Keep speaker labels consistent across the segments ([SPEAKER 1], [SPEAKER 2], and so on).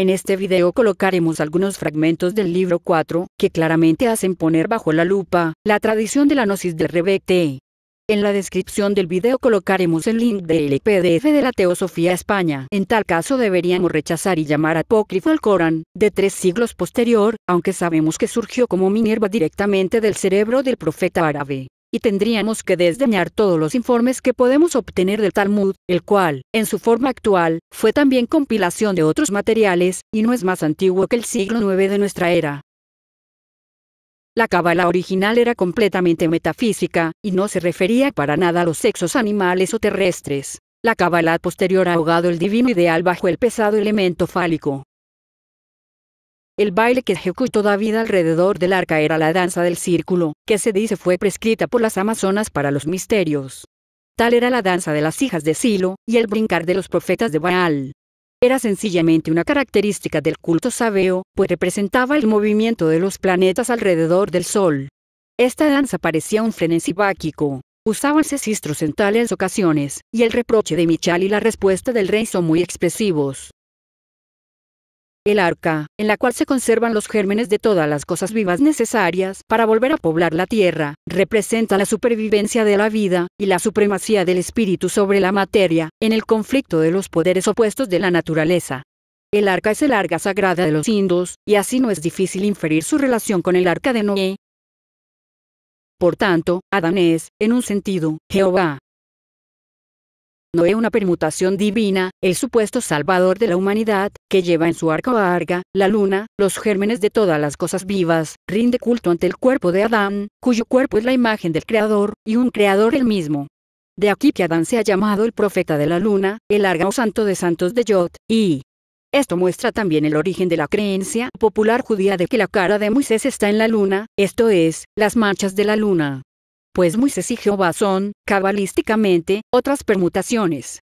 [SPEAKER 1] En este video colocaremos algunos fragmentos del libro 4, que claramente hacen poner bajo la lupa la tradición de la gnosis de Rebecte. En la descripción del video colocaremos el link del PDF de la Teosofía España. En tal caso deberíamos rechazar y llamar apócrifo al Corán, de tres siglos posterior, aunque sabemos que surgió como Minerva directamente del cerebro del profeta árabe y tendríamos que desdeñar todos los informes que podemos obtener del Talmud, el cual, en su forma actual, fue también compilación de otros materiales, y no es más antiguo que el siglo IX de nuestra era. La cábala original era completamente metafísica, y no se refería para nada a los sexos animales o terrestres. La Kabbalah posterior ha ahogado el divino ideal bajo el pesado elemento fálico. El baile que ejecutó David alrededor del arca era la danza del círculo, que se dice fue prescrita por las amazonas para los misterios. Tal era la danza de las hijas de Silo, y el brincar de los profetas de Baal. Era sencillamente una característica del culto sabeo, pues representaba el movimiento de los planetas alrededor del Sol. Esta danza parecía un frenesí báquico. Usaban cistros en tales ocasiones, y el reproche de Michal y la respuesta del rey son muy expresivos el arca, en la cual se conservan los gérmenes de todas las cosas vivas necesarias para volver a poblar la tierra, representa la supervivencia de la vida, y la supremacía del espíritu sobre la materia, en el conflicto de los poderes opuestos de la naturaleza. El arca es el arca sagrada de los indos, y así no es difícil inferir su relación con el arca de Noé. Por tanto, Adán es, en un sentido, Jehová, es una permutación divina, el supuesto salvador de la humanidad, que lleva en su arco arga, la luna, los gérmenes de todas las cosas vivas, rinde culto ante el cuerpo de Adán, cuyo cuerpo es la imagen del Creador, y un Creador el mismo. De aquí que Adán se ha llamado el profeta de la luna, el Arga o santo de santos de Jot y esto muestra también el origen de la creencia popular judía de que la cara de Moisés está en la luna, esto es, las manchas de la luna pues Moisés y Jehová son, cabalísticamente, otras permutaciones.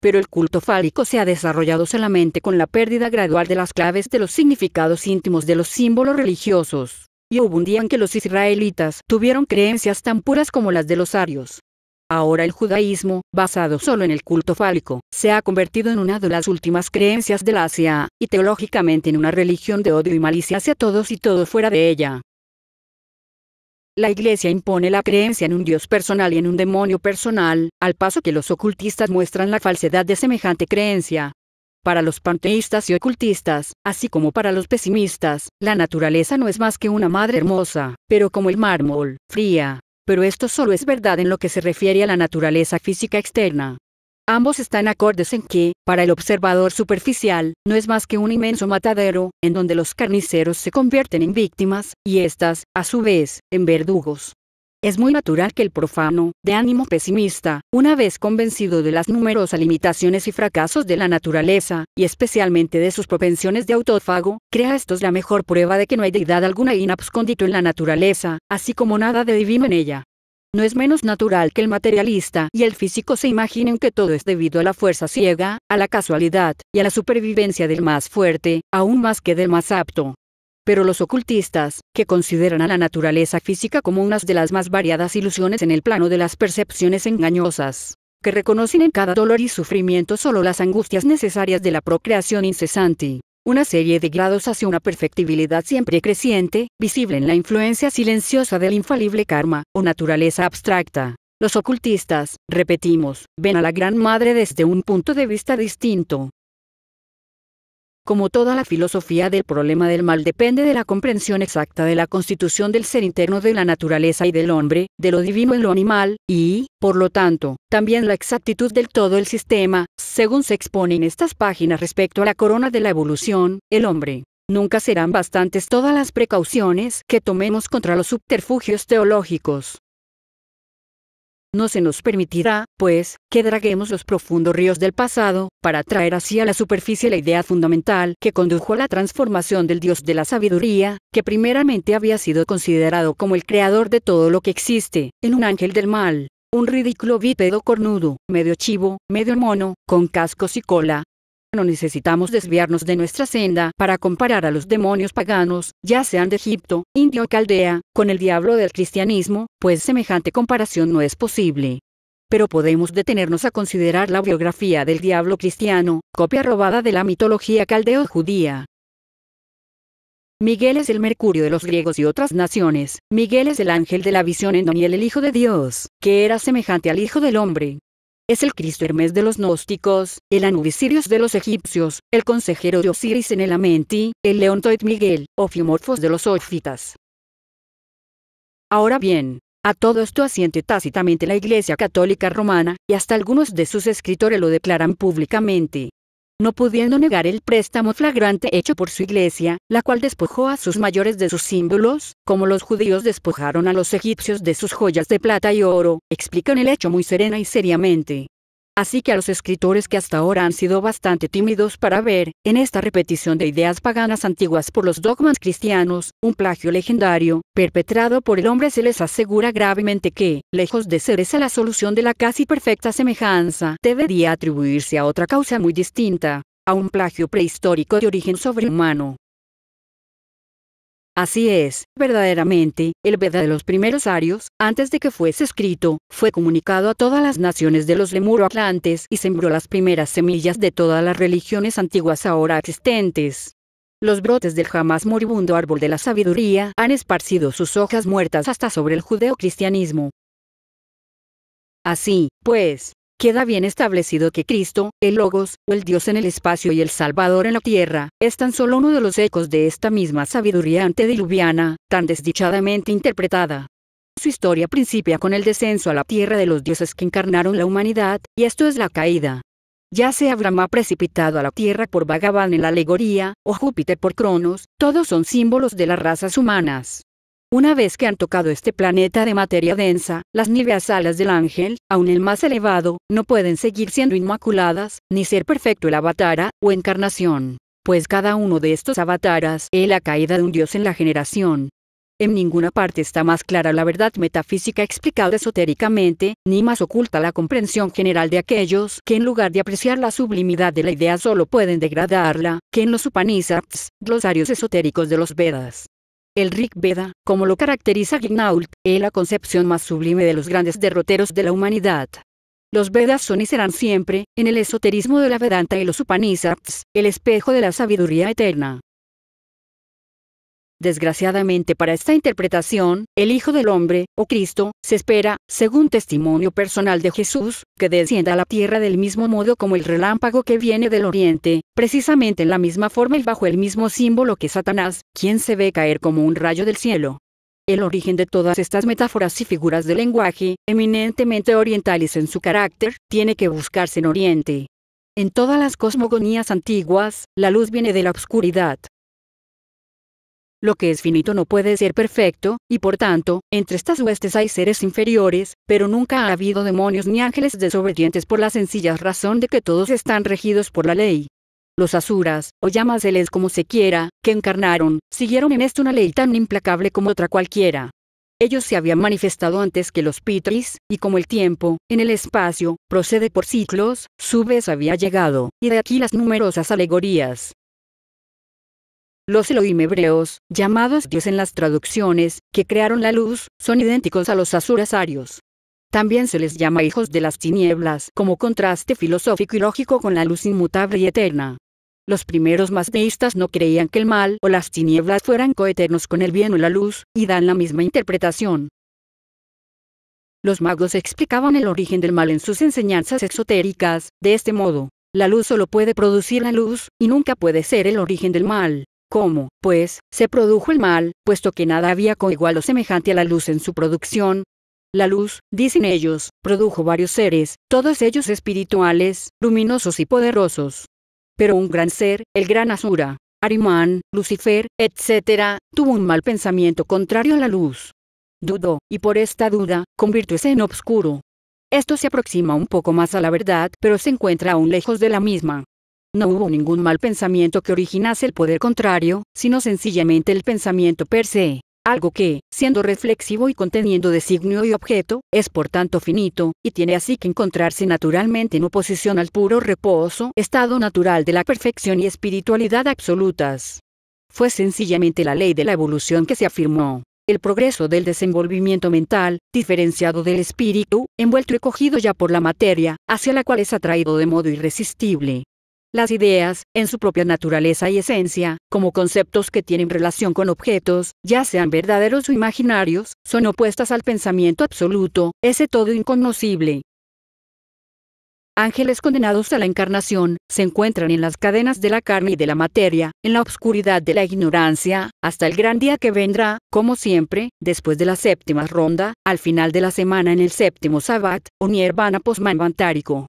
[SPEAKER 1] Pero el culto fálico se ha desarrollado solamente con la pérdida gradual de las claves de los significados íntimos de los símbolos religiosos, y hubo un día en que los israelitas tuvieron creencias tan puras como las de los arios. Ahora el judaísmo, basado solo en el culto fálico, se ha convertido en una de las últimas creencias del Asia, y teológicamente en una religión de odio y malicia hacia todos y todo fuera de ella. La iglesia impone la creencia en un Dios personal y en un demonio personal, al paso que los ocultistas muestran la falsedad de semejante creencia. Para los panteístas y ocultistas, así como para los pesimistas, la naturaleza no es más que una madre hermosa, pero como el mármol, fría. Pero esto solo es verdad en lo que se refiere a la naturaleza física externa. Ambos están acordes en que, para el observador superficial, no es más que un inmenso matadero, en donde los carniceros se convierten en víctimas, y éstas, a su vez, en verdugos. Es muy natural que el profano, de ánimo pesimista, una vez convencido de las numerosas limitaciones y fracasos de la naturaleza, y especialmente de sus propensiones de autófago, crea es la mejor prueba de que no hay deidad alguna inabscondito en la naturaleza, así como nada de divino en ella. No es menos natural que el materialista y el físico se imaginen que todo es debido a la fuerza ciega, a la casualidad, y a la supervivencia del más fuerte, aún más que del más apto. Pero los ocultistas, que consideran a la naturaleza física como una de las más variadas ilusiones en el plano de las percepciones engañosas, que reconocen en cada dolor y sufrimiento solo las angustias necesarias de la procreación incesante, una serie de grados hacia una perfectibilidad siempre creciente, visible en la influencia silenciosa del infalible karma, o naturaleza abstracta. Los ocultistas, repetimos, ven a la Gran Madre desde un punto de vista distinto, como toda la filosofía del problema del mal depende de la comprensión exacta de la constitución del ser interno de la naturaleza y del hombre, de lo divino en lo animal, y, por lo tanto, también la exactitud del todo el sistema, según se expone en estas páginas respecto a la corona de la evolución, el hombre. Nunca serán bastantes todas las precauciones que tomemos contra los subterfugios teológicos no se nos permitirá, pues, que draguemos los profundos ríos del pasado, para traer así a la superficie la idea fundamental que condujo a la transformación del Dios de la sabiduría, que primeramente había sido considerado como el creador de todo lo que existe, en un ángel del mal. Un ridículo bípedo cornudo, medio chivo, medio mono, con cascos y cola, no necesitamos desviarnos de nuestra senda para comparar a los demonios paganos, ya sean de Egipto, India o Caldea, con el diablo del cristianismo, pues semejante comparación no es posible pero podemos detenernos a considerar la biografía del diablo cristiano, copia robada de la mitología caldeo-judía. Miguel es el mercurio de los griegos y otras naciones, Miguel es el ángel de la visión en Daniel el Hijo de Dios, que era semejante al Hijo del Hombre, es el Cristo Hermes de los gnósticos, el Anubisirios de los egipcios, el consejero de Osiris en el Amenti, el Leontoid Miguel, Ofiomorfos de los ófitas. Ahora bien, a todo esto asiente tácitamente la Iglesia Católica Romana, y hasta algunos de sus escritores lo declaran públicamente no pudiendo negar el préstamo flagrante hecho por su iglesia, la cual despojó a sus mayores de sus símbolos, como los judíos despojaron a los egipcios de sus joyas de plata y oro, explican el hecho muy serena y seriamente. Así que a los escritores que hasta ahora han sido bastante tímidos para ver, en esta repetición de ideas paganas antiguas por los dogmas cristianos, un plagio legendario, perpetrado por el hombre se les asegura gravemente que, lejos de ser esa la solución de la casi perfecta semejanza, debería atribuirse a otra causa muy distinta, a un plagio prehistórico de origen sobrehumano. Así es, verdaderamente, el Veda de los primeros arios, antes de que fuese escrito, fue comunicado a todas las naciones de los lemuro-atlantes y sembró las primeras semillas de todas las religiones antiguas ahora existentes. Los brotes del jamás moribundo árbol de la sabiduría han esparcido sus hojas muertas hasta sobre el judeocristianismo. Así, pues, Queda bien establecido que Cristo, el Logos, o el Dios en el espacio y el Salvador en la tierra, es tan solo uno de los ecos de esta misma sabiduría antediluviana, tan desdichadamente interpretada. Su historia principia con el descenso a la tierra de los dioses que encarnaron la humanidad, y esto es la caída. Ya sea Brahma precipitado a la tierra por Bhagavan en la alegoría, o Júpiter por Cronos, todos son símbolos de las razas humanas. Una vez que han tocado este planeta de materia densa, las niveas alas del ángel, aun el más elevado, no pueden seguir siendo inmaculadas, ni ser perfecto el avatara, o encarnación, pues cada uno de estos avataras es la caída de un dios en la generación. En ninguna parte está más clara la verdad metafísica explicada esotéricamente, ni más oculta la comprensión general de aquellos que en lugar de apreciar la sublimidad de la idea solo pueden degradarla, que en los Upanishads, glosarios esotéricos de los Vedas. El Rig Veda, como lo caracteriza Gignault, es la concepción más sublime de los grandes derroteros de la humanidad. Los Vedas son y serán siempre, en el esoterismo de la Vedanta y los Upanishads, el espejo de la sabiduría eterna. Desgraciadamente para esta interpretación, el Hijo del Hombre, o Cristo, se espera, según testimonio personal de Jesús, que descienda a la tierra del mismo modo como el relámpago que viene del oriente, precisamente en la misma forma y bajo el mismo símbolo que Satanás, quien se ve caer como un rayo del cielo. El origen de todas estas metáforas y figuras de lenguaje, eminentemente orientales en su carácter, tiene que buscarse en Oriente. En todas las cosmogonías antiguas, la luz viene de la oscuridad, lo que es finito no puede ser perfecto, y por tanto, entre estas huestes hay seres inferiores, pero nunca ha habido demonios ni ángeles desobedientes por la sencilla razón de que todos están regidos por la ley. Los asuras, o llámaseles como se quiera, que encarnaron, siguieron en esto una ley tan implacable como otra cualquiera. Ellos se habían manifestado antes que los pitris, y como el tiempo, en el espacio, procede por ciclos, su vez había llegado, y de aquí las numerosas alegorías. Los Elohim hebreos, llamados Dios en las traducciones, que crearon la luz, son idénticos a los arios. También se les llama hijos de las tinieblas como contraste filosófico y lógico con la luz inmutable y eterna. Los primeros masdeístas no creían que el mal o las tinieblas fueran coeternos con el bien o la luz, y dan la misma interpretación. Los magos explicaban el origen del mal en sus enseñanzas exotéricas, de este modo, la luz solo puede producir la luz, y nunca puede ser el origen del mal. ¿Cómo, pues, se produjo el mal, puesto que nada había igual o semejante a la luz en su producción? La luz, dicen ellos, produjo varios seres, todos ellos espirituales, luminosos y poderosos. Pero un gran ser, el gran Asura, Arimán, Lucifer, etc., tuvo un mal pensamiento contrario a la luz. Dudó, y por esta duda, convirtióse en oscuro. Esto se aproxima un poco más a la verdad, pero se encuentra aún lejos de la misma. No hubo ningún mal pensamiento que originase el poder contrario, sino sencillamente el pensamiento per se. Algo que, siendo reflexivo y conteniendo designio y objeto, es por tanto finito, y tiene así que encontrarse naturalmente en oposición al puro reposo, estado natural de la perfección y espiritualidad absolutas. Fue sencillamente la ley de la evolución que se afirmó. El progreso del desenvolvimiento mental, diferenciado del espíritu, envuelto y cogido ya por la materia, hacia la cual es atraído de modo irresistible las ideas, en su propia naturaleza y esencia, como conceptos que tienen relación con objetos, ya sean verdaderos o imaginarios, son opuestas al pensamiento absoluto, ese todo inconocible. Ángeles condenados a la encarnación, se encuentran en las cadenas de la carne y de la materia, en la obscuridad de la ignorancia, hasta el gran día que vendrá, como siempre, después de la séptima ronda, al final de la semana en el séptimo sabbat, o nirvana posmanvantárico.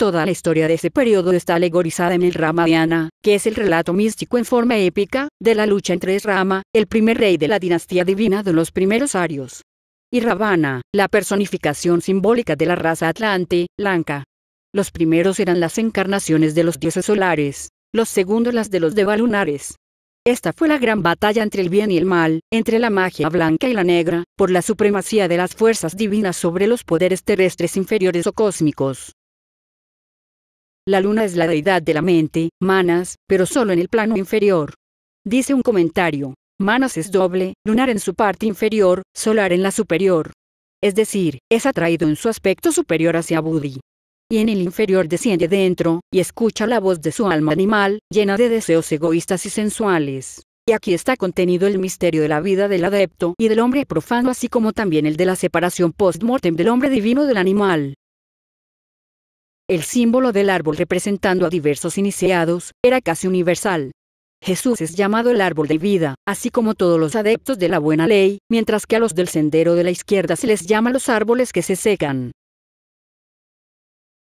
[SPEAKER 1] Toda la historia de ese periodo está alegorizada en el Ramayana, que es el relato místico en forma épica, de la lucha entre Rama, el primer rey de la dinastía divina de los primeros arios, y Ravana, la personificación simbólica de la raza atlante, Lanka. Los primeros eran las encarnaciones de los dioses solares, los segundos las de los devalunares. Esta fue la gran batalla entre el bien y el mal, entre la magia blanca y la negra, por la supremacía de las fuerzas divinas sobre los poderes terrestres inferiores o cósmicos. La luna es la deidad de la mente, Manas, pero solo en el plano inferior. Dice un comentario. Manas es doble, lunar en su parte inferior, solar en la superior. Es decir, es atraído en su aspecto superior hacia Budi. Y en el inferior desciende dentro, y escucha la voz de su alma animal, llena de deseos egoístas y sensuales. Y aquí está contenido el misterio de la vida del adepto y del hombre profano así como también el de la separación post-mortem del hombre divino del animal. El símbolo del árbol representando a diversos iniciados era casi universal. Jesús es llamado el árbol de vida, así como todos los adeptos de la buena ley, mientras que a los del sendero de la izquierda se les llama los árboles que se secan.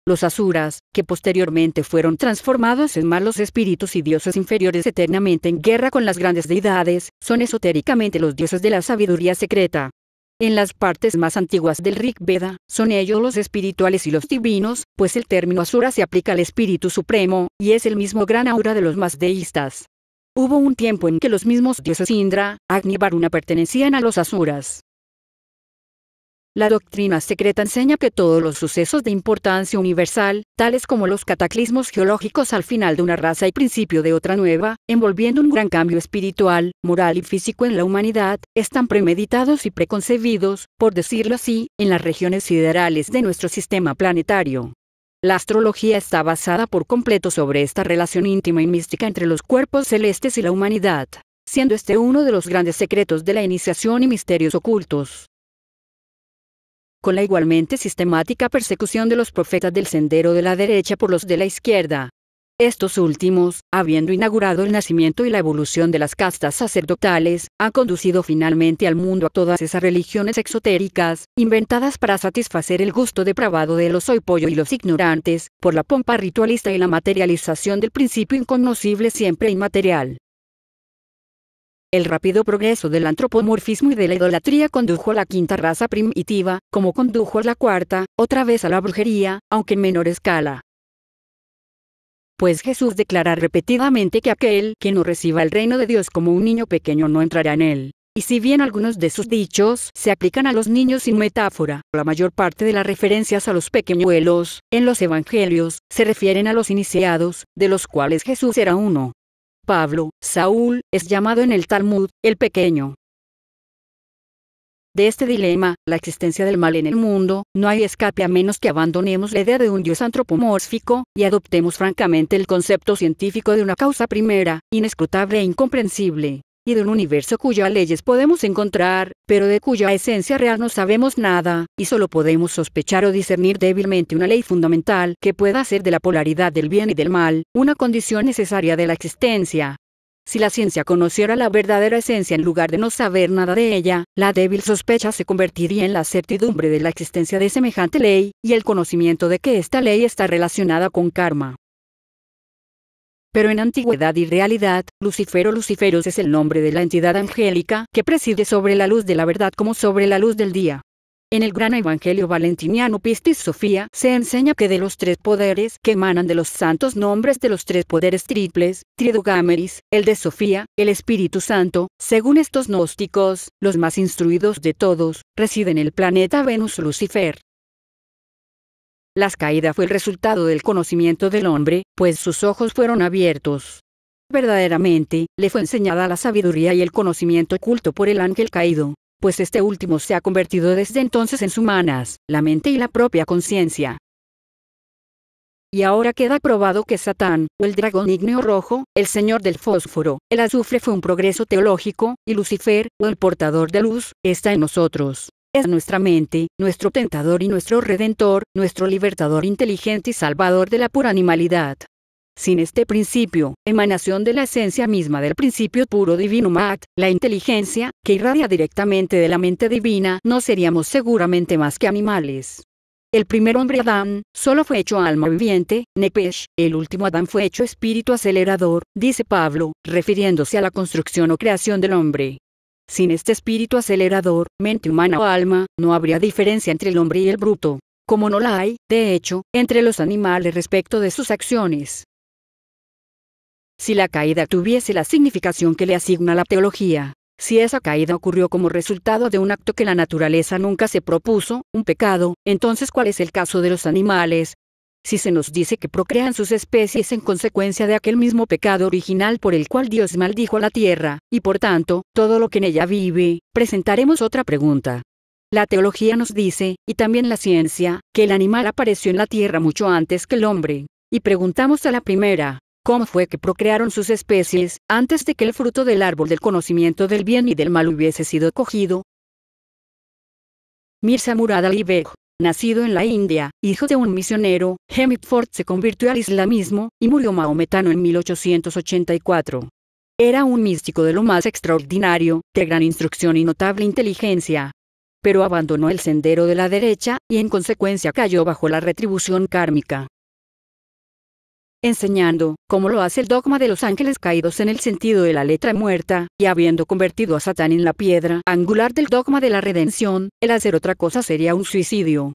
[SPEAKER 1] Los asuras, que posteriormente fueron transformados en malos espíritus y dioses inferiores eternamente en guerra con las grandes deidades, son esotéricamente los dioses de la sabiduría secreta. En las partes más antiguas del Rig Veda, son ellos los espirituales y los divinos, pues el término asura se aplica al espíritu supremo, y es el mismo gran aura de los más deístas. Hubo un tiempo en que los mismos dioses Indra, Agni y Varuna pertenecían a los asuras. La doctrina secreta enseña que todos los sucesos de importancia universal, tales como los cataclismos geológicos al final de una raza y principio de otra nueva, envolviendo un gran cambio espiritual, moral y físico en la humanidad, están premeditados y preconcebidos, por decirlo así, en las regiones siderales de nuestro sistema planetario. La astrología está basada por completo sobre esta relación íntima y mística entre los cuerpos celestes y la humanidad, siendo este uno de los grandes secretos de la iniciación y misterios ocultos con la igualmente sistemática persecución de los profetas del sendero de la derecha por los de la izquierda. Estos últimos, habiendo inaugurado el nacimiento y la evolución de las castas sacerdotales, han conducido finalmente al mundo a todas esas religiones exotéricas, inventadas para satisfacer el gusto depravado de los hoy pollo y los ignorantes, por la pompa ritualista y la materialización del principio inconocible siempre inmaterial. El rápido progreso del antropomorfismo y de la idolatría condujo a la quinta raza primitiva, como condujo a la cuarta, otra vez a la brujería, aunque en menor escala. Pues Jesús declara repetidamente que aquel que no reciba el reino de Dios como un niño pequeño no entrará en él. Y si bien algunos de sus dichos se aplican a los niños sin metáfora, la mayor parte de las referencias a los pequeñuelos en los evangelios se refieren a los iniciados, de los cuales Jesús era uno. Pablo, Saúl, es llamado en el Talmud, el pequeño. De este dilema, la existencia del mal en el mundo, no hay escape a menos que abandonemos la idea de un Dios antropomórfico, y adoptemos francamente el concepto científico de una causa primera, inescrutable e incomprensible y de un universo cuyas leyes podemos encontrar, pero de cuya esencia real no sabemos nada, y solo podemos sospechar o discernir débilmente una ley fundamental que pueda hacer de la polaridad del bien y del mal una condición necesaria de la existencia. Si la ciencia conociera la verdadera esencia en lugar de no saber nada de ella, la débil sospecha se convertiría en la certidumbre de la existencia de semejante ley, y el conocimiento de que esta ley está relacionada con karma. Pero en antigüedad y realidad, Lucifero Luciferos es el nombre de la entidad angélica que preside sobre la luz de la verdad como sobre la luz del día. En el gran evangelio valentiniano Pistis Sofía se enseña que de los tres poderes que emanan de los santos nombres de los tres poderes triples, Tridugameris, el de Sofía, el Espíritu Santo, según estos gnósticos, los más instruidos de todos, residen en el planeta Venus Lucifer. Las caídas fue el resultado del conocimiento del hombre, pues sus ojos fueron abiertos. Verdaderamente, le fue enseñada la sabiduría y el conocimiento oculto por el ángel caído, pues este último se ha convertido desde entonces en su manas, la mente y la propia conciencia. Y ahora queda probado que Satán, o el dragón igneo rojo, el señor del fósforo, el azufre fue un progreso teológico, y Lucifer, o el portador de luz, está en nosotros es nuestra mente, nuestro tentador y nuestro redentor, nuestro libertador inteligente y salvador de la pura animalidad. Sin este principio, emanación de la esencia misma del principio puro divino la inteligencia, que irradia directamente de la mente divina, no seríamos seguramente más que animales. El primer hombre Adán, solo fue hecho alma viviente, Nepesh, el último Adán fue hecho espíritu acelerador, dice Pablo, refiriéndose a la construcción o creación del hombre. Sin este espíritu acelerador, mente humana o alma, no habría diferencia entre el hombre y el bruto, como no la hay, de hecho, entre los animales respecto de sus acciones. Si la caída tuviese la significación que le asigna la teología, si esa caída ocurrió como resultado de un acto que la naturaleza nunca se propuso, un pecado, entonces ¿cuál es el caso de los animales, si se nos dice que procrean sus especies en consecuencia de aquel mismo pecado original por el cual Dios maldijo a la tierra, y por tanto, todo lo que en ella vive, presentaremos otra pregunta. La teología nos dice, y también la ciencia, que el animal apareció en la tierra mucho antes que el hombre. Y preguntamos a la primera, ¿cómo fue que procrearon sus especies, antes de que el fruto del árbol del conocimiento del bien y del mal hubiese sido cogido? Mirza Murad Nacido en la India, hijo de un misionero, Hemipford se convirtió al islamismo, y murió maometano en 1884. Era un místico de lo más extraordinario, de gran instrucción y notable inteligencia. Pero abandonó el sendero de la derecha, y en consecuencia cayó bajo la retribución kármica enseñando, como lo hace el dogma de los ángeles caídos en el sentido de la letra muerta, y habiendo convertido a Satán en la piedra angular del dogma de la redención, el hacer otra cosa sería un suicidio.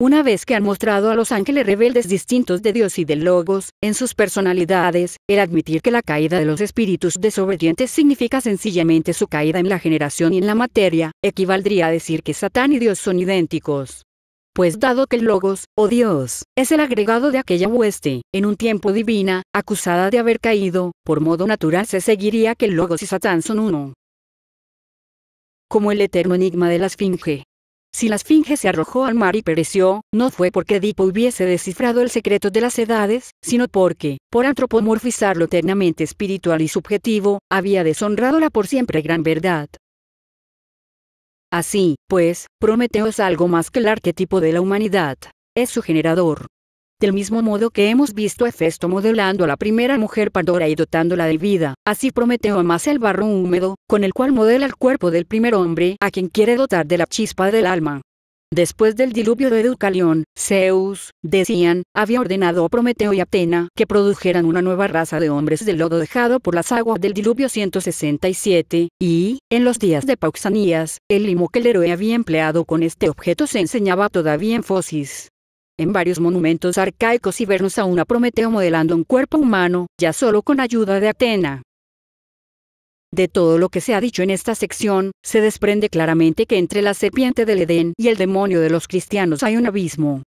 [SPEAKER 1] Una vez que han mostrado a los ángeles rebeldes distintos de Dios y de Logos, en sus personalidades, el admitir que la caída de los espíritus desobedientes significa sencillamente su caída en la generación y en la materia, equivaldría a decir que Satán y Dios son idénticos pues dado que el Logos, o oh Dios, es el agregado de aquella hueste, en un tiempo divina, acusada de haber caído, por modo natural se seguiría que el Logos y Satán son uno. Como el eterno enigma de la Esfinge. Si la Esfinge se arrojó al mar y pereció, no fue porque Edipo hubiese descifrado el secreto de las edades, sino porque, por antropomorfizarlo eternamente espiritual y subjetivo, había deshonrado la por siempre gran verdad. Así, pues, Prometeo es algo más que el arquetipo de la humanidad, es su generador. Del mismo modo que hemos visto a Hefesto modelando a la primera mujer Pandora y dotándola de vida, así Prometeo más el barro húmedo, con el cual modela el cuerpo del primer hombre, a quien quiere dotar de la chispa del alma. Después del diluvio de Educalión, Zeus, decían, había ordenado a Prometeo y Atena que produjeran una nueva raza de hombres del lodo dejado por las aguas del diluvio 167, y, en los días de Pausanias, el limo que el héroe había empleado con este objeto se enseñaba todavía en Fosis. En varios monumentos arcaicos y vernos aún a Prometeo modelando un cuerpo humano, ya solo con ayuda de Atena. De todo lo que se ha dicho en esta sección, se desprende claramente que entre la serpiente del Edén y el demonio de los cristianos hay un abismo.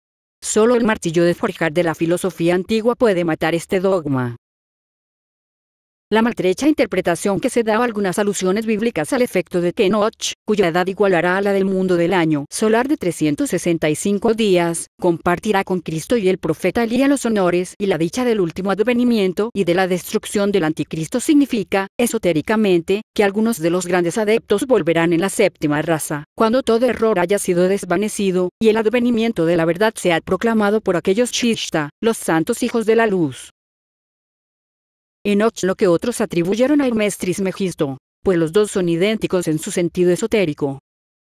[SPEAKER 1] Solo el martillo de forjar de la filosofía antigua puede matar este dogma. La maltrecha interpretación que se da a algunas alusiones bíblicas al efecto de que Kenoch, cuya edad igualará a la del mundo del año solar de 365 días, compartirá con Cristo y el profeta Elías los honores y la dicha del último advenimiento y de la destrucción del anticristo significa, esotéricamente, que algunos de los grandes adeptos volverán en la séptima raza, cuando todo error haya sido desvanecido, y el advenimiento de la verdad sea proclamado por aquellos Shishta, los santos hijos de la luz. Enoch lo que otros atribuyeron a Hermes Trismegisto, pues los dos son idénticos en su sentido esotérico.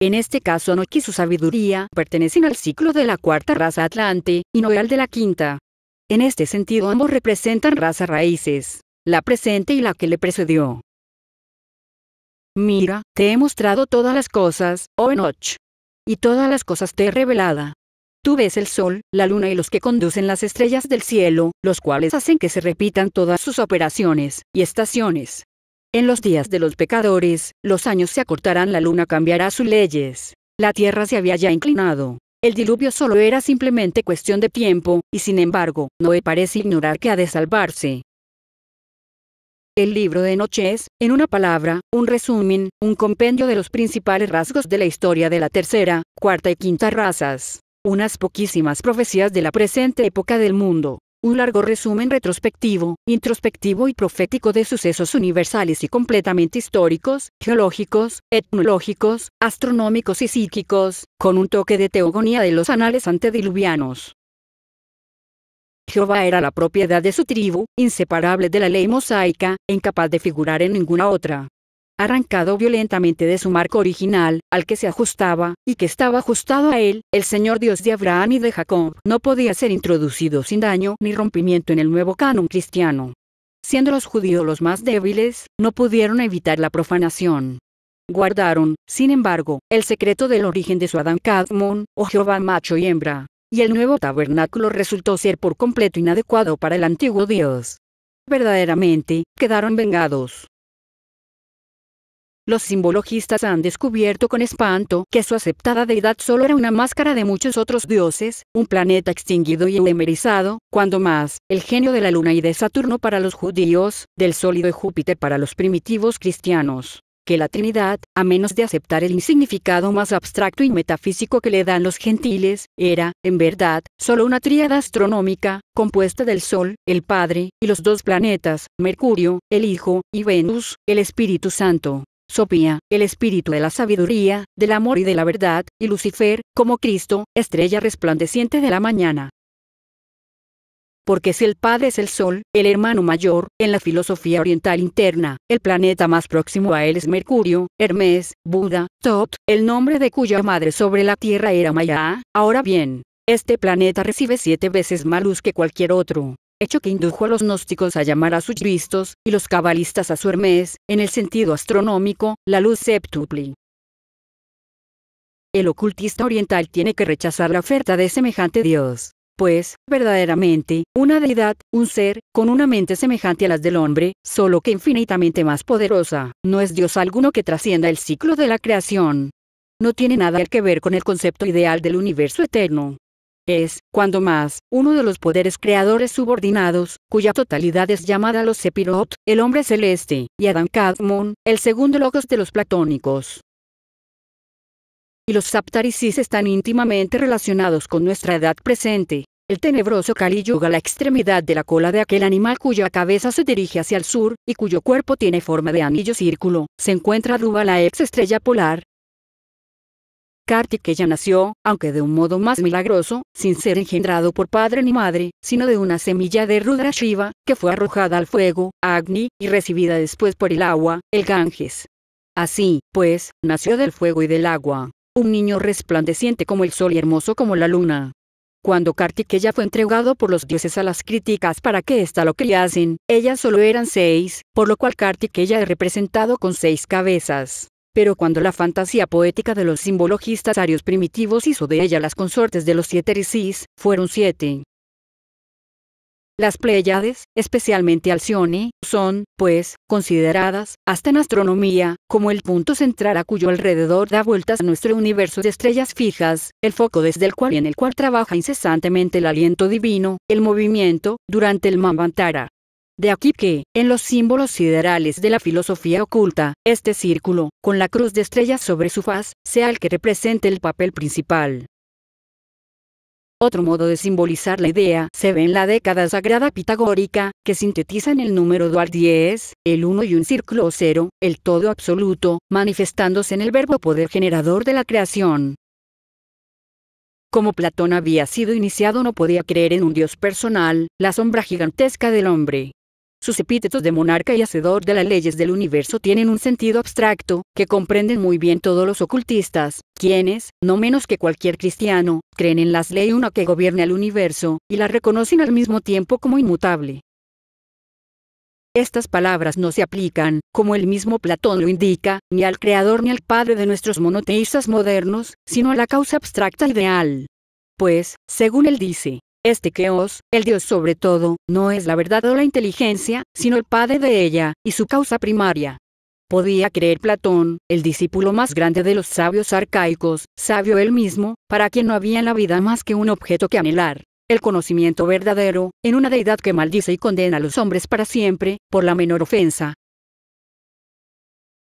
[SPEAKER 1] En este caso Enoch y su sabiduría pertenecen al ciclo de la cuarta raza atlante, y no al de la quinta. En este sentido ambos representan razas raíces, la presente y la que le precedió. Mira, te he mostrado todas las cosas, oh Enoch. Y todas las cosas te he revelada. Tú ves el sol, la luna y los que conducen las estrellas del cielo, los cuales hacen que se repitan todas sus operaciones y estaciones. En los días de los pecadores, los años se acortarán, la luna cambiará sus leyes. La tierra se había ya inclinado. El diluvio solo era simplemente cuestión de tiempo, y sin embargo, Noé parece ignorar que ha de salvarse. El libro de Noches, en una palabra, un resumen, un compendio de los principales rasgos de la historia de la tercera, cuarta y quinta razas unas poquísimas profecías de la presente época del mundo, un largo resumen retrospectivo, introspectivo y profético de sucesos universales y completamente históricos, geológicos, etnológicos, astronómicos y psíquicos, con un toque de teogonía de los anales antediluvianos. Jehová era la propiedad de su tribu, inseparable de la ley mosaica, incapaz de figurar en ninguna otra. Arrancado violentamente de su marco original, al que se ajustaba, y que estaba ajustado a él, el Señor Dios de Abraham y de Jacob no podía ser introducido sin daño ni rompimiento en el nuevo canon cristiano. Siendo los judíos los más débiles, no pudieron evitar la profanación. Guardaron, sin embargo, el secreto del origen de su Adán Cadmon, o oh Jehová macho y hembra, y el nuevo tabernáculo resultó ser por completo inadecuado para el antiguo Dios. Verdaderamente, quedaron vengados. Los simbologistas han descubierto con espanto que su aceptada deidad solo era una máscara de muchos otros dioses, un planeta extinguido y enemerizado, cuando más, el genio de la luna y de Saturno para los judíos, del sol y de Júpiter para los primitivos cristianos que la Trinidad, a menos de aceptar el insignificado más abstracto y metafísico que le dan los gentiles, era, en verdad, solo una tríada astronómica, compuesta del Sol, el Padre, y los dos planetas, Mercurio, el Hijo, y Venus, el Espíritu Santo el espíritu de la sabiduría, del amor y de la verdad, y Lucifer, como Cristo, estrella resplandeciente de la mañana. Porque si el padre es el sol, el hermano mayor, en la filosofía oriental interna, el planeta más próximo a él es Mercurio, Hermes, Buda, Tot, el nombre de cuya madre sobre la tierra era Maya. Ahora bien, este planeta recibe siete veces más luz que cualquier otro, hecho que indujo a los gnósticos a llamar a sus vistos, y los cabalistas a su Hermes, en el sentido astronómico, la luz septuple. El ocultista oriental tiene que rechazar la oferta de semejante Dios, pues, verdaderamente, una deidad, un ser, con una mente semejante a las del hombre, solo que infinitamente más poderosa, no es Dios alguno que trascienda el ciclo de la creación. No tiene nada que ver con el concepto ideal del universo eterno. Es, cuando más, uno de los poderes creadores subordinados, cuya totalidad es llamada los Sepirot, el hombre celeste, y Adam Kadmon, el segundo logos de los platónicos. Y los Saptaricis están íntimamente relacionados con nuestra edad presente. El tenebroso Kali Yuga, la extremidad de la cola de aquel animal cuya cabeza se dirige hacia el sur, y cuyo cuerpo tiene forma de anillo círculo, se encuentra ruba la ex estrella polar, Kartikeya nació, aunque de un modo más milagroso, sin ser engendrado por padre ni madre, sino de una semilla de Rudra Shiva, que fue arrojada al fuego, Agni, y recibida después por el agua, el Ganges. Así, pues, nació del fuego y del agua, un niño resplandeciente como el sol y hermoso como la luna. Cuando Kartikeya fue entregado por los dioses a las críticas para que ésta lo criasen, ellas solo eran seis, por lo cual Kartikeya es representado con seis cabezas. Pero cuando la fantasía poética de los simbologistas arios primitivos hizo de ella las consortes de los siete risis, fueron siete. Las Pléyades, especialmente Alcione, son, pues, consideradas, hasta en astronomía, como el punto central a cuyo alrededor da vueltas nuestro universo de estrellas fijas, el foco desde el cual y en el cual trabaja incesantemente el aliento divino, el movimiento, durante el Mambantara. De aquí que, en los símbolos siderales de la filosofía oculta, este círculo, con la cruz de estrellas sobre su faz, sea el que represente el papel principal. Otro modo de simbolizar la idea se ve en la década sagrada pitagórica, que sintetiza en el número dual 10, el 1 y un círculo o 0, el todo absoluto, manifestándose en el verbo poder generador de la creación. Como Platón había sido iniciado no podía creer en un dios personal, la sombra gigantesca del hombre, sus epítetos de monarca y hacedor de las leyes del universo tienen un sentido abstracto, que comprenden muy bien todos los ocultistas, quienes, no menos que cualquier cristiano, creen en las ley una que gobierne el universo, y la reconocen al mismo tiempo como inmutable. Estas palabras no se aplican, como el mismo Platón lo indica, ni al creador ni al padre de nuestros monoteístas modernos, sino a la causa abstracta ideal. Pues, según él dice, este que os, el Dios sobre todo, no es la verdad o la inteligencia, sino el padre de ella, y su causa primaria. Podía creer Platón, el discípulo más grande de los sabios arcaicos, sabio él mismo, para quien no había en la vida más que un objeto que anhelar, el conocimiento verdadero, en una deidad que maldice y condena a los hombres para siempre, por la menor ofensa.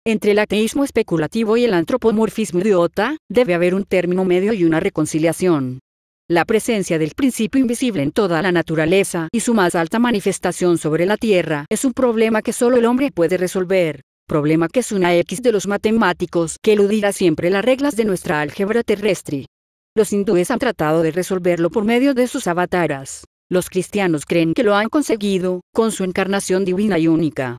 [SPEAKER 1] Entre el ateísmo especulativo y el antropomorfismo idiota, debe haber un término medio y una reconciliación. La presencia del principio invisible en toda la naturaleza y su más alta manifestación sobre la Tierra es un problema que solo el hombre puede resolver. Problema que es una X de los matemáticos que eludirá siempre las reglas de nuestra álgebra terrestre. Los hindúes han tratado de resolverlo por medio de sus avataras. Los cristianos creen que lo han conseguido, con su encarnación divina y única.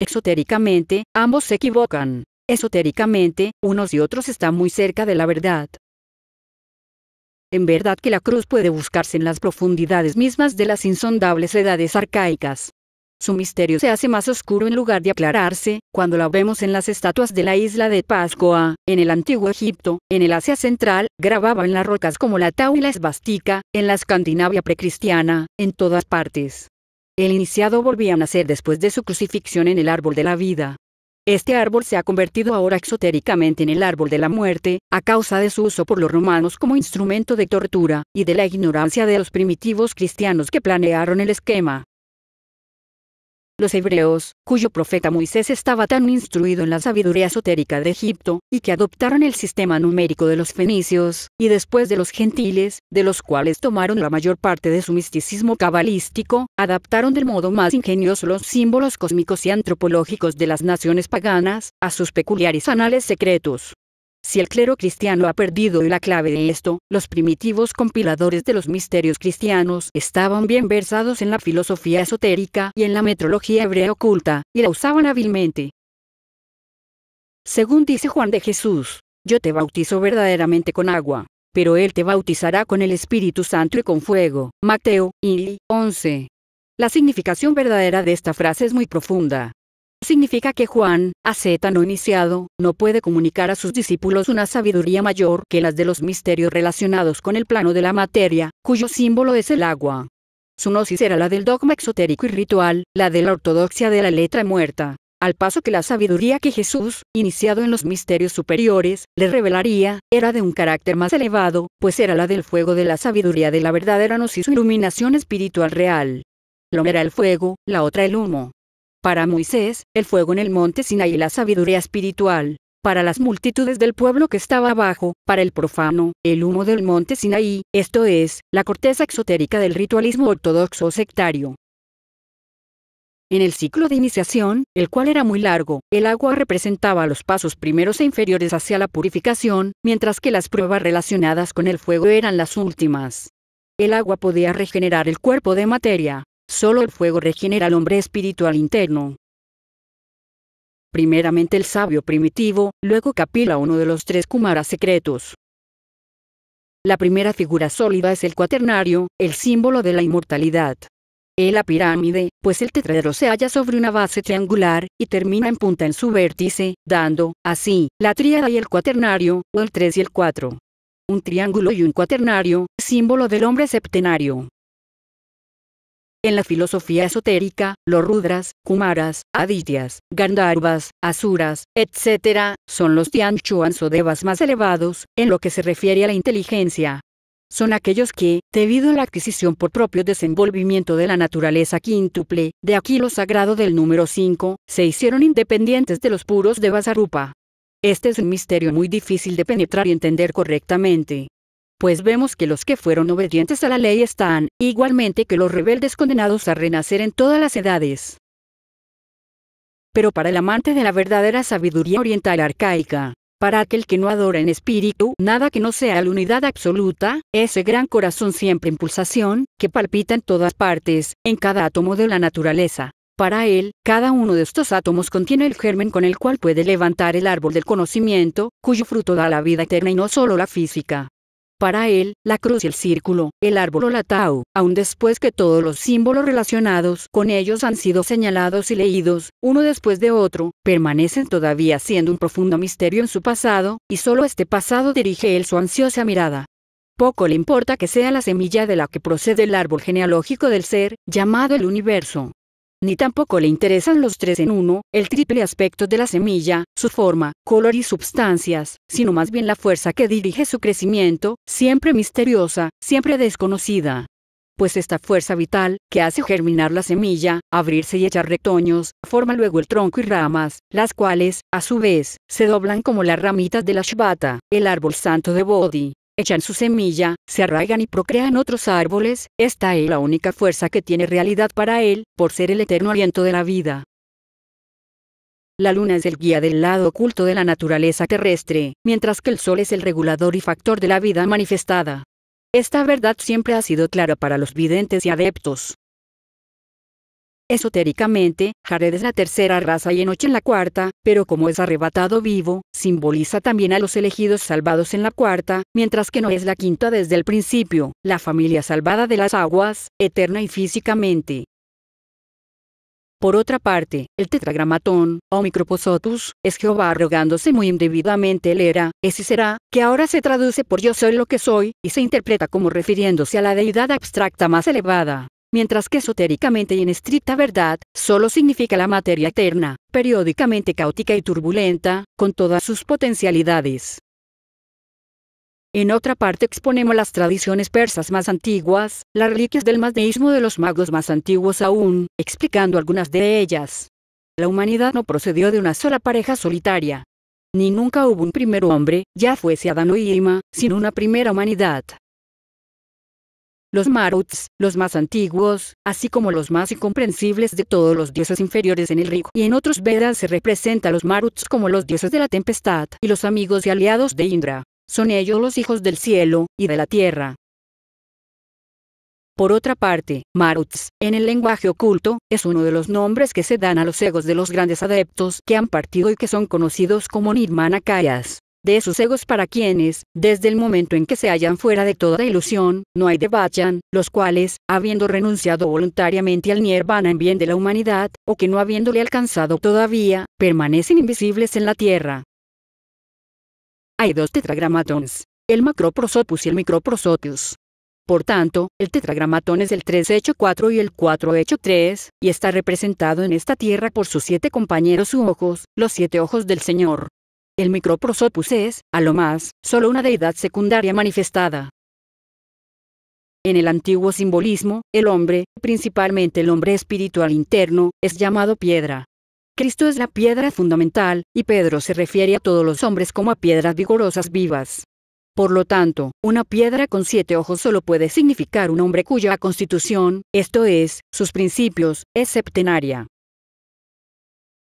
[SPEAKER 1] Exotéricamente, ambos se equivocan. Esotéricamente, unos y otros están muy cerca de la verdad, en verdad que la cruz puede buscarse en las profundidades mismas de las insondables edades arcaicas. Su misterio se hace más oscuro en lugar de aclararse, cuando la vemos en las estatuas de la isla de Pascua, en el antiguo Egipto, en el Asia Central, grababa en las rocas como la Tau y la Esvástica, en la Escandinavia precristiana, en todas partes. El iniciado volvía a nacer después de su crucifixión en el árbol de la vida. Este árbol se ha convertido ahora exotéricamente en el árbol de la muerte, a causa de su uso por los romanos como instrumento de tortura, y de la ignorancia de los primitivos cristianos que planearon el esquema los hebreos, cuyo profeta Moisés estaba tan instruido en la sabiduría esotérica de Egipto, y que adoptaron el sistema numérico de los fenicios, y después de los gentiles, de los cuales tomaron la mayor parte de su misticismo cabalístico, adaptaron del modo más ingenioso los símbolos cósmicos y antropológicos de las naciones paganas, a sus peculiares anales secretos. Si el clero cristiano ha perdido la clave de esto, los primitivos compiladores de los misterios cristianos estaban bien versados en la filosofía esotérica y en la metrología hebrea oculta, y la usaban hábilmente. Según dice Juan de Jesús, yo te bautizo verdaderamente con agua, pero él te bautizará con el Espíritu Santo y con fuego. Mateo, y 11. La significación verdadera de esta frase es muy profunda. Significa que Juan, Z iniciado, no puede comunicar a sus discípulos una sabiduría mayor que las de los misterios relacionados con el plano de la materia, cuyo símbolo es el agua. Su gnosis era la del dogma exotérico y ritual, la de la ortodoxia de la letra muerta, al paso que la sabiduría que Jesús, iniciado en los misterios superiores, le revelaría, era de un carácter más elevado, pues era la del fuego de la sabiduría de la verdadera gnosis su iluminación espiritual real. Lo era el fuego, la otra el humo. Para Moisés, el fuego en el monte Sinaí y la sabiduría espiritual. Para las multitudes del pueblo que estaba abajo, para el profano, el humo del monte Sinaí, esto es, la corteza exotérica del ritualismo ortodoxo sectario. En el ciclo de iniciación, el cual era muy largo, el agua representaba los pasos primeros e inferiores hacia la purificación, mientras que las pruebas relacionadas con el fuego eran las últimas. El agua podía regenerar el cuerpo de materia, Solo el fuego regenera al hombre espiritual interno. Primeramente el sabio primitivo, luego Capila uno de los tres Kumaras secretos. La primera figura sólida es el cuaternario, el símbolo de la inmortalidad. Es la pirámide, pues el tetraedro se halla sobre una base triangular, y termina en punta en su vértice, dando, así, la tríada y el cuaternario, o el 3 y el 4. Un triángulo y un cuaternario, símbolo del hombre septenario. En la filosofía esotérica, los Rudras, Kumaras, Adityas, Gandharvas, Asuras, etc., son los o devas más elevados, en lo que se refiere a la inteligencia. Son aquellos que, debido a la adquisición por propio desenvolvimiento de la naturaleza quíntuple, de aquí lo sagrado del número 5, se hicieron independientes de los puros de arupa. Este es un misterio muy difícil de penetrar y entender correctamente pues vemos que los que fueron obedientes a la ley están, igualmente que los rebeldes condenados a renacer en todas las edades. Pero para el amante de la verdadera sabiduría oriental arcaica, para aquel que no adora en espíritu nada que no sea la unidad absoluta, ese gran corazón siempre en pulsación, que palpita en todas partes, en cada átomo de la naturaleza. Para él, cada uno de estos átomos contiene el germen con el cual puede levantar el árbol del conocimiento, cuyo fruto da la vida eterna y no solo la física. Para él, la cruz y el círculo, el árbol o la tau, aun después que todos los símbolos relacionados con ellos han sido señalados y leídos, uno después de otro, permanecen todavía siendo un profundo misterio en su pasado, y solo este pasado dirige él su ansiosa mirada. Poco le importa que sea la semilla de la que procede el árbol genealógico del ser, llamado el universo. Ni tampoco le interesan los tres en uno, el triple aspecto de la semilla, su forma, color y sustancias, sino más bien la fuerza que dirige su crecimiento, siempre misteriosa, siempre desconocida pues esta fuerza vital, que hace germinar la semilla, abrirse y echar retoños, forma luego el tronco y ramas, las cuales, a su vez, se doblan como las ramitas de la Shvata, el árbol santo de Bodhi echan su semilla, se arraigan y procrean otros árboles, esta es la única fuerza que tiene realidad para él, por ser el eterno aliento de la vida. La luna es el guía del lado oculto de la naturaleza terrestre, mientras que el sol es el regulador y factor de la vida manifestada. Esta verdad siempre ha sido clara para los videntes y adeptos. Esotéricamente, Jared es la tercera raza y Enoch en la cuarta, pero como es arrebatado vivo, simboliza también a los elegidos salvados en la cuarta, mientras que no es la quinta desde el principio, la familia salvada de las aguas, eterna y físicamente. Por otra parte, el tetragramatón, o microposotus, es Jehová arrogándose muy indebidamente el era, ese será, que ahora se traduce por yo soy lo que soy, y se interpreta como refiriéndose a la deidad abstracta más elevada mientras que esotéricamente y en estricta verdad, solo significa la materia eterna, periódicamente caótica y turbulenta, con todas sus potencialidades. En otra parte exponemos las tradiciones persas más antiguas, las reliquias del mazdeísmo de los magos más antiguos aún, explicando algunas de ellas. La humanidad no procedió de una sola pareja solitaria. Ni nunca hubo un primer hombre, ya fuese Adán o Ima, sino una primera humanidad. Los Maruts, los más antiguos, así como los más incomprensibles de todos los dioses inferiores en el Rig y en otros Vedas se representa a los Maruts como los dioses de la tempestad y los amigos y aliados de Indra. Son ellos los hijos del cielo y de la tierra. Por otra parte, Maruts, en el lenguaje oculto, es uno de los nombres que se dan a los egos de los grandes adeptos que han partido y que son conocidos como Nirmanakayas de esos egos para quienes, desde el momento en que se hallan fuera de toda ilusión, no hay debayan, los cuales, habiendo renunciado voluntariamente al nirvana en bien de la humanidad, o que no habiéndole alcanzado todavía, permanecen invisibles en la tierra. Hay dos tetragramatons, el macroprosopus y el microprosopus. Por tanto, el tetragramatón es el 3 hecho 4 y el 4 hecho 3, y está representado en esta tierra por sus siete compañeros ojos, los siete ojos del Señor. El microprosopus es, a lo más, solo una deidad secundaria manifestada. En el antiguo simbolismo, el hombre, principalmente el hombre espiritual interno, es llamado piedra. Cristo es la piedra fundamental, y Pedro se refiere a todos los hombres como a piedras vigorosas vivas. Por lo tanto, una piedra con siete ojos solo puede significar un hombre cuya constitución, esto es, sus principios, es septenaria.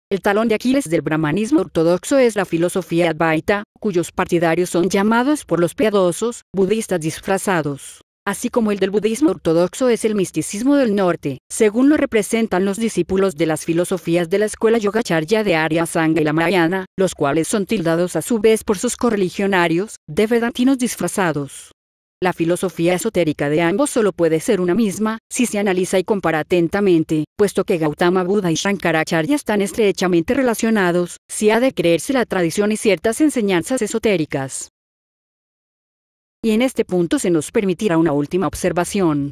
[SPEAKER 1] El talón de Aquiles del brahmanismo ortodoxo es la filosofía advaita, cuyos partidarios son llamados por los piadosos, budistas disfrazados. Así como el del budismo ortodoxo es el misticismo del norte, según lo representan los discípulos de las filosofías de la escuela yogacharya de Arya Sangha y la Mahayana, los cuales son tildados a su vez por sus correligionarios, de vedantinos disfrazados. La filosofía esotérica de ambos solo puede ser una misma, si se analiza y compara atentamente, puesto que Gautama Buda y Shankaracharya están estrechamente relacionados, si ha de creerse la tradición y ciertas enseñanzas esotéricas. Y en este punto se nos permitirá una última observación.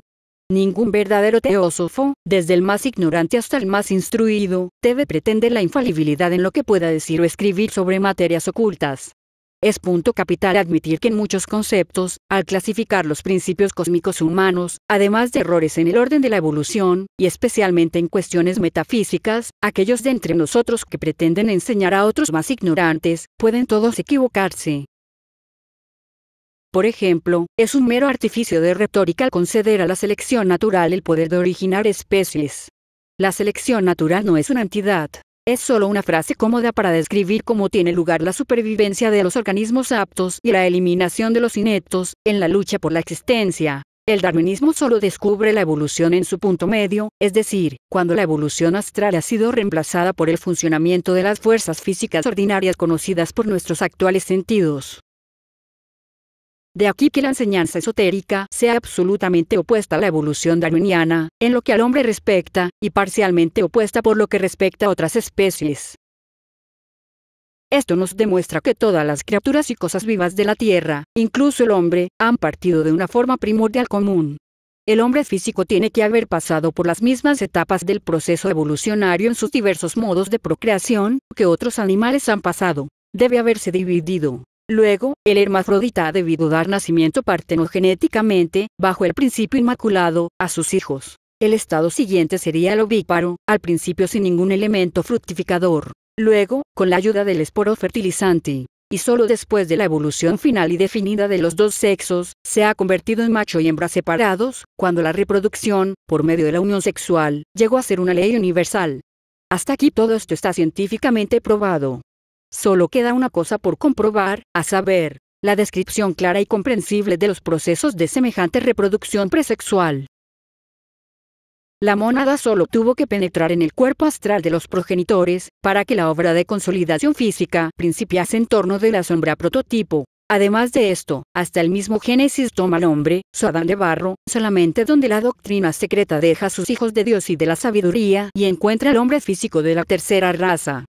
[SPEAKER 1] Ningún verdadero teósofo, desde el más ignorante hasta el más instruido, debe pretender la infalibilidad en lo que pueda decir o escribir sobre materias ocultas, es punto capital admitir que en muchos conceptos, al clasificar los principios cósmicos humanos, además de errores en el orden de la evolución, y especialmente en cuestiones metafísicas, aquellos de entre nosotros que pretenden enseñar a otros más ignorantes, pueden todos equivocarse. Por ejemplo, es un mero artificio de retórica conceder a la selección natural el poder de originar especies. La selección natural no es una entidad, es solo una frase cómoda para describir cómo tiene lugar la supervivencia de los organismos aptos y la eliminación de los ineptos, en la lucha por la existencia. El darwinismo solo descubre la evolución en su punto medio, es decir, cuando la evolución astral ha sido reemplazada por el funcionamiento de las fuerzas físicas ordinarias conocidas por nuestros actuales sentidos. De aquí que la enseñanza esotérica sea absolutamente opuesta a la evolución darwiniana, en lo que al hombre respecta, y parcialmente opuesta por lo que respecta a otras especies. Esto nos demuestra que todas las criaturas y cosas vivas de la Tierra, incluso el hombre, han partido de una forma primordial común. El hombre físico tiene que haber pasado por las mismas etapas del proceso evolucionario en sus diversos modos de procreación que otros animales han pasado. Debe haberse dividido Luego, el hermafrodita ha debido dar nacimiento partenogenéticamente, bajo el principio inmaculado, a sus hijos. El estado siguiente sería el ovíparo, al principio sin ningún elemento fructificador. Luego, con la ayuda del esporo fertilizante, y solo después de la evolución final y definida de los dos sexos, se ha convertido en macho y hembra separados, cuando la reproducción, por medio de la unión sexual, llegó a ser una ley universal. Hasta aquí todo esto está científicamente probado. Solo queda una cosa por comprobar, a saber, la descripción clara y comprensible de los procesos de semejante reproducción presexual. La monada solo tuvo que penetrar en el cuerpo astral de los progenitores, para que la obra de consolidación física principiase en torno de la sombra prototipo. Además de esto, hasta el mismo Génesis toma nombre, su Adán de barro, solamente donde la doctrina secreta deja a sus hijos de Dios y de la sabiduría y encuentra al hombre físico de la tercera raza.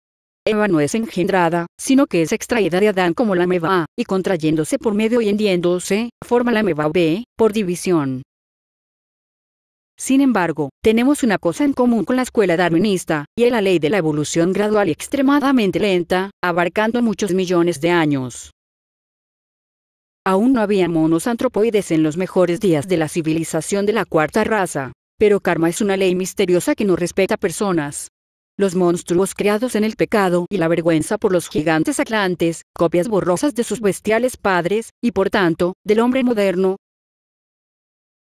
[SPEAKER 1] Eva no es engendrada, sino que es extraída de Adán como la meva A, y contrayéndose por medio y hendiéndose, forma la meva B, por división. Sin embargo, tenemos una cosa en común con la escuela darwinista, y es la ley de la evolución gradual y extremadamente lenta, abarcando muchos millones de años. Aún no había monos antropoides en los mejores días de la civilización de la cuarta raza, pero karma es una ley misteriosa que no respeta personas, los monstruos creados en el pecado y la vergüenza por los gigantes atlantes, copias borrosas de sus bestiales padres, y por tanto, del hombre moderno.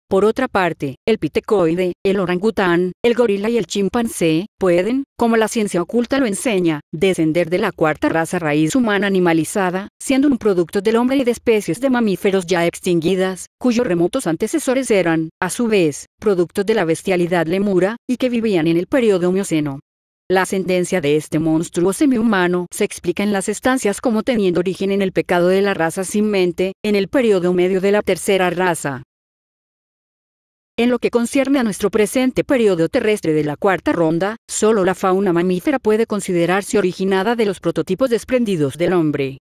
[SPEAKER 1] Por otra parte, el pitecoide, el orangután, el gorila y el chimpancé, pueden, como la ciencia oculta lo enseña, descender de la cuarta raza raíz humana animalizada, siendo un producto del hombre y de especies de mamíferos ya extinguidas, cuyos remotos antecesores eran, a su vez, productos de la bestialidad lemura, y que vivían en el período Mioceno. La ascendencia de este monstruo semihumano se explica en las estancias como teniendo origen en el pecado de la raza sin mente, en el periodo medio de la tercera raza. En lo que concierne a nuestro presente periodo terrestre de la cuarta ronda, solo la fauna mamífera puede considerarse originada de los prototipos desprendidos del hombre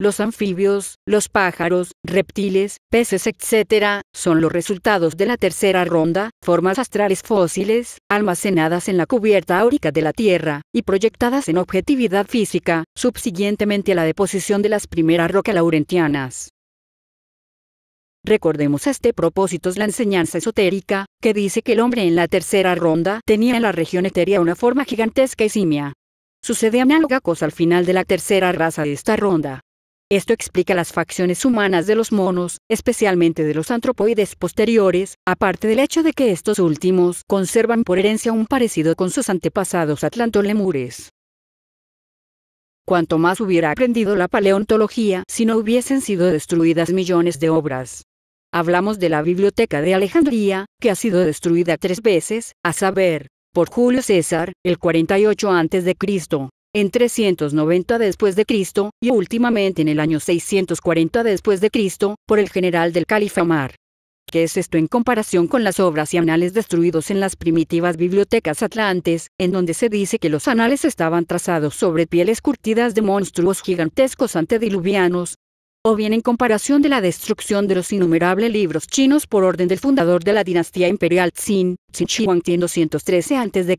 [SPEAKER 1] los anfibios, los pájaros, reptiles, peces, etc., son los resultados de la tercera ronda, formas astrales fósiles, almacenadas en la cubierta áurica de la Tierra, y proyectadas en objetividad física, subsiguientemente a la deposición de las primeras rocas laurentianas. Recordemos a este propósito la enseñanza esotérica, que dice que el hombre en la tercera ronda tenía en la región etérea una forma gigantesca y simia. Sucede análoga cosa al final de la tercera raza de esta ronda. Esto explica las facciones humanas de los monos, especialmente de los antropoides posteriores, aparte del hecho de que estos últimos conservan por herencia un parecido con sus antepasados atlantolemures. Cuanto más hubiera aprendido la paleontología si no hubiesen sido destruidas millones de obras. Hablamos de la Biblioteca de Alejandría, que ha sido destruida tres veces, a saber, por Julio César, el 48 a.C., en 390 después y últimamente en el año 640 después de Cristo por el general del califa Omar. ¿Qué es esto en comparación con las obras y anales destruidos en las primitivas bibliotecas atlantes, en donde se dice que los anales estaban trazados sobre pieles curtidas de monstruos gigantescos antediluvianos? O bien en comparación de la destrucción de los innumerables libros chinos por orden del fundador de la dinastía imperial Qin, Qin Shi 213 a.C.,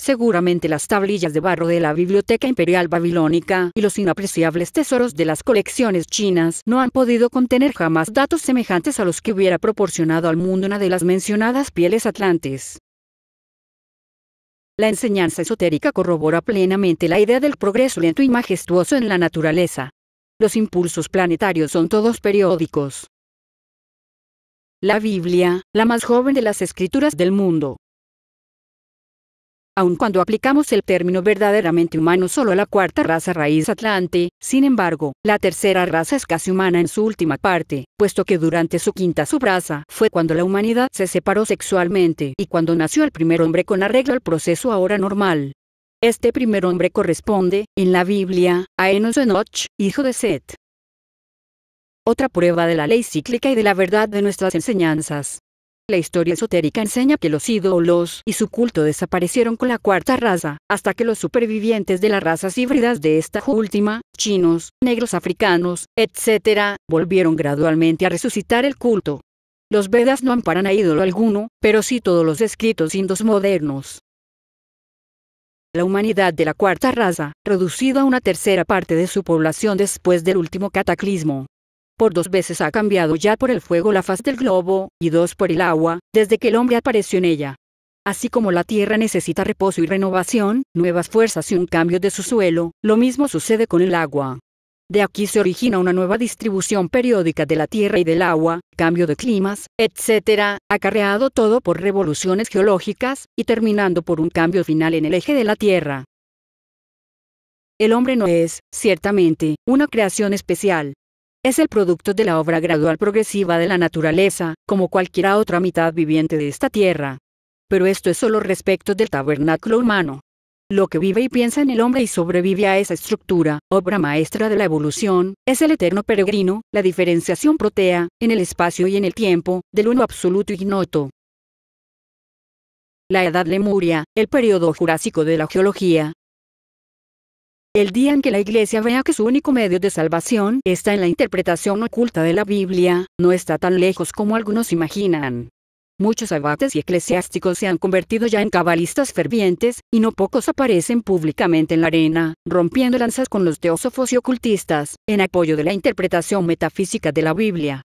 [SPEAKER 1] Seguramente las tablillas de barro de la Biblioteca Imperial Babilónica y los inapreciables tesoros de las colecciones chinas no han podido contener jamás datos semejantes a los que hubiera proporcionado al mundo una de las mencionadas pieles atlantes. La enseñanza esotérica corrobora plenamente la idea del progreso lento y majestuoso en la naturaleza. Los impulsos planetarios son todos periódicos. La Biblia, la más joven de las escrituras del mundo, Aun cuando aplicamos el término verdaderamente humano solo a la cuarta raza raíz atlante, sin embargo, la tercera raza es casi humana en su última parte, puesto que durante su quinta subraza fue cuando la humanidad se separó sexualmente y cuando nació el primer hombre con arreglo al proceso ahora normal. Este primer hombre corresponde, en la Biblia, a Enos Enoch, hijo de Set. Otra prueba de la ley cíclica y de la verdad de nuestras enseñanzas la historia esotérica enseña que los ídolos y su culto desaparecieron con la cuarta raza, hasta que los supervivientes de las razas híbridas de esta última, chinos, negros africanos, etc., volvieron gradualmente a resucitar el culto. Los Vedas no amparan a ídolo alguno, pero sí todos los escritos indos modernos. La humanidad de la cuarta raza, reducida a una tercera parte de su población después del último cataclismo, por dos veces ha cambiado ya por el fuego la faz del globo, y dos por el agua, desde que el hombre apareció en ella. Así como la tierra necesita reposo y renovación, nuevas fuerzas y un cambio de su suelo, lo mismo sucede con el agua. De aquí se origina una nueva distribución periódica de la tierra y del agua, cambio de climas, etc., acarreado todo por revoluciones geológicas, y terminando por un cambio final en el eje de la tierra. El hombre no es, ciertamente, una creación especial, es el producto de la obra gradual progresiva de la naturaleza, como cualquiera otra mitad viviente de esta tierra. Pero esto es solo respecto del tabernáculo humano. Lo que vive y piensa en el hombre y sobrevive a esa estructura, obra maestra de la evolución, es el eterno peregrino, la diferenciación protea, en el espacio y en el tiempo, del uno absoluto ignoto. La Edad Lemuria, el periodo jurásico de la geología, el día en que la iglesia vea que su único medio de salvación está en la interpretación oculta de la Biblia, no está tan lejos como algunos imaginan. Muchos abates y eclesiásticos se han convertido ya en cabalistas fervientes, y no pocos aparecen públicamente en la arena, rompiendo lanzas con los teósofos y ocultistas, en apoyo de la interpretación metafísica de la Biblia.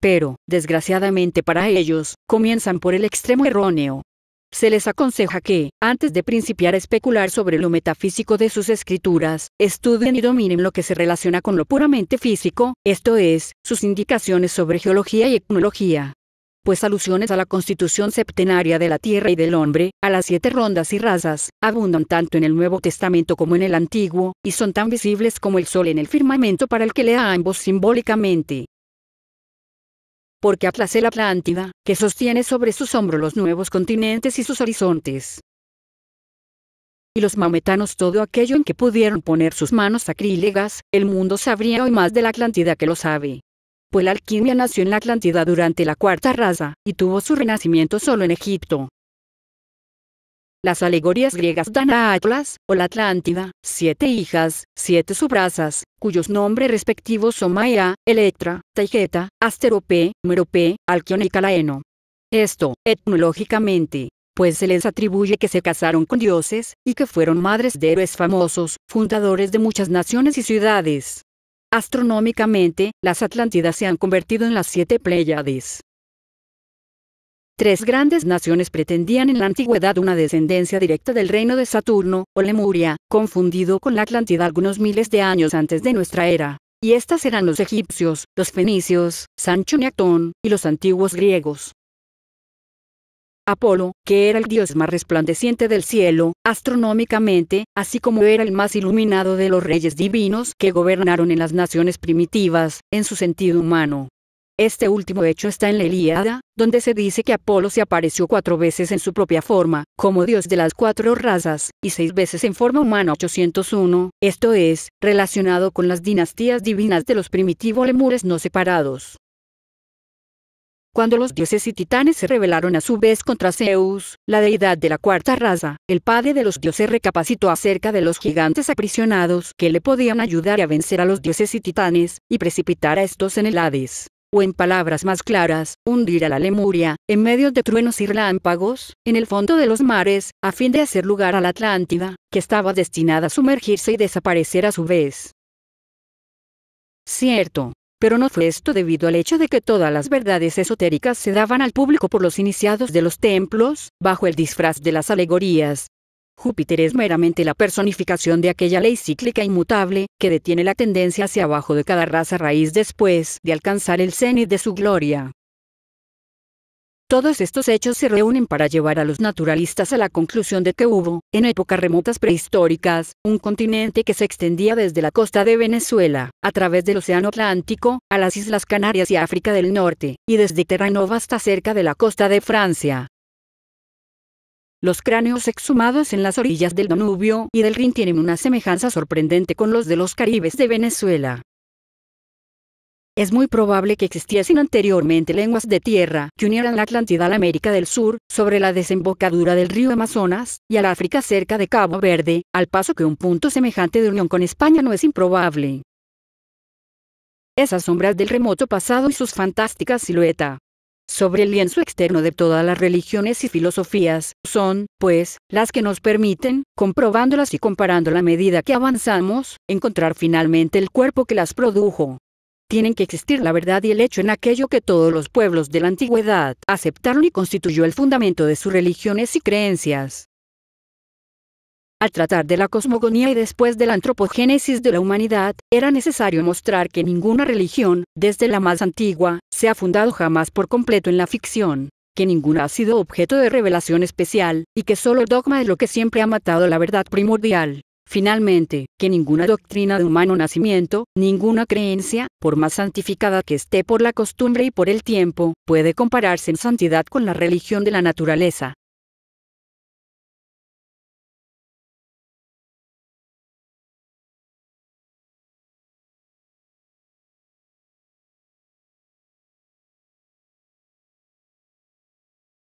[SPEAKER 1] Pero, desgraciadamente para ellos, comienzan por el extremo erróneo, se les aconseja que, antes de principiar a especular sobre lo metafísico de sus escrituras, estudien y dominen lo que se relaciona con lo puramente físico, esto es, sus indicaciones sobre geología y etnología. Pues alusiones a la constitución septenaria de la tierra y del hombre, a las siete rondas y razas, abundan tanto en el Nuevo Testamento como en el Antiguo, y son tan visibles como el sol en el firmamento para el que lea ambos simbólicamente porque Atlas la Atlántida, que sostiene sobre sus hombros los nuevos continentes y sus horizontes. Y los mametanos todo aquello en que pudieron poner sus manos sacrílegas, el mundo sabría hoy más de la Atlántida que lo sabe. Pues la alquimia nació en la Atlántida durante la Cuarta Raza, y tuvo su renacimiento solo en Egipto. Las alegorías griegas dan a Atlas, o la Atlántida, siete hijas, siete subrazas, cuyos nombres respectivos son Maia, Electra, Taigeta, Asterope, Merope, Alquión y Calaeno. Esto, etnológicamente, pues se les atribuye que se casaron con dioses, y que fueron madres de héroes famosos, fundadores de muchas naciones y ciudades. Astronómicamente, las Atlántidas se han convertido en las siete Pléyades. Tres grandes naciones pretendían en la antigüedad una descendencia directa del reino de Saturno, o Lemuria, confundido con la Atlántida algunos miles de años antes de nuestra era. Y estas eran los egipcios, los fenicios, Sancho y Actón, y los antiguos griegos. Apolo, que era el dios más resplandeciente del cielo, astronómicamente, así como era el más iluminado de los reyes divinos que gobernaron en las naciones primitivas, en su sentido humano, este último hecho está en la Ilíada, donde se dice que Apolo se apareció cuatro veces en su propia forma, como dios de las cuatro razas, y seis veces en forma humana 801, esto es, relacionado con las dinastías divinas de los primitivos lemures no separados. Cuando los dioses y titanes se rebelaron a su vez contra Zeus, la deidad de la cuarta raza, el padre de los dioses recapacitó acerca de los gigantes aprisionados que le podían ayudar a vencer a los dioses y titanes, y precipitar a estos en el Hades o en palabras más claras, hundir a la Lemuria, en medio de truenos y relámpagos, en el fondo de los mares, a fin de hacer lugar a la Atlántida, que estaba destinada a sumergirse y desaparecer a su vez. Cierto, pero no fue esto debido al hecho de que todas las verdades esotéricas se daban al público por los iniciados de los templos, bajo el disfraz de las alegorías, Júpiter es meramente la personificación de aquella ley cíclica inmutable, que detiene la tendencia hacia abajo de cada raza raíz después de alcanzar el cenit de su gloria. Todos estos hechos se reúnen para llevar a los naturalistas a la conclusión de que hubo, en épocas remotas prehistóricas, un continente que se extendía desde la costa de Venezuela, a través del Océano Atlántico, a las Islas Canarias y África del Norte, y desde Terranova hasta cerca de la costa de Francia. Los cráneos exhumados en las orillas del Danubio y del Rin tienen una semejanza sorprendente con los de los caribes de Venezuela. Es muy probable que existiesen anteriormente lenguas de tierra que unieran la Atlántida a la América del Sur, sobre la desembocadura del río Amazonas, y al África cerca de Cabo Verde, al paso que un punto semejante de unión con España no es improbable. Esas sombras del remoto pasado y sus fantásticas siluetas sobre el lienzo externo de todas las religiones y filosofías, son, pues, las que nos permiten, comprobándolas y comparando la medida que avanzamos, encontrar finalmente el cuerpo que las produjo. Tienen que existir la verdad y el hecho en aquello que todos los pueblos de la antigüedad aceptaron y constituyó el fundamento de sus religiones y creencias. Al tratar de la cosmogonía y después de la antropogénesis de la humanidad, era necesario mostrar que ninguna religión, desde la más antigua, se ha fundado jamás por completo en la ficción, que ninguna ha sido objeto de revelación especial, y que solo el dogma es lo que siempre ha matado la verdad primordial. Finalmente, que ninguna doctrina de humano nacimiento, ninguna creencia, por más santificada que esté por la costumbre y por el tiempo, puede compararse en santidad con la religión de la naturaleza.